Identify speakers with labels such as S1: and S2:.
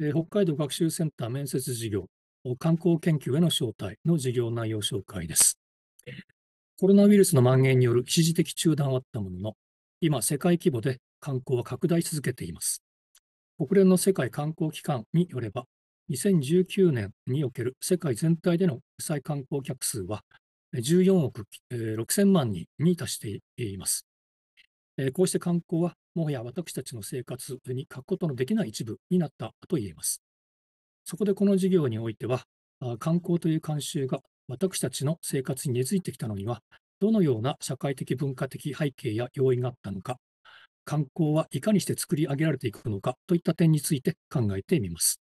S1: えー、北海道学習センター面接事業、観光研究へ
S2: の招待の事業内容紹介です。
S3: コロナウイルスの蔓延による一時
S2: 的中断はあったものの、今、世界規模で観光は拡大し続けています。国連の世界観光機関によれば、2019年における世界全体での国際観光客数は14億6000万人に達しています。こうして観光はもはや私たちの生活に欠くことのできない一部になったと言えます。そこでこの事業においては、観光という慣習が私たちの生活に根付いてきたのには、どのような社会的文化
S4: 的背景や要因があったのか、観光はいかにして作り上げられていくのかといった
S1: 点について考えてみます。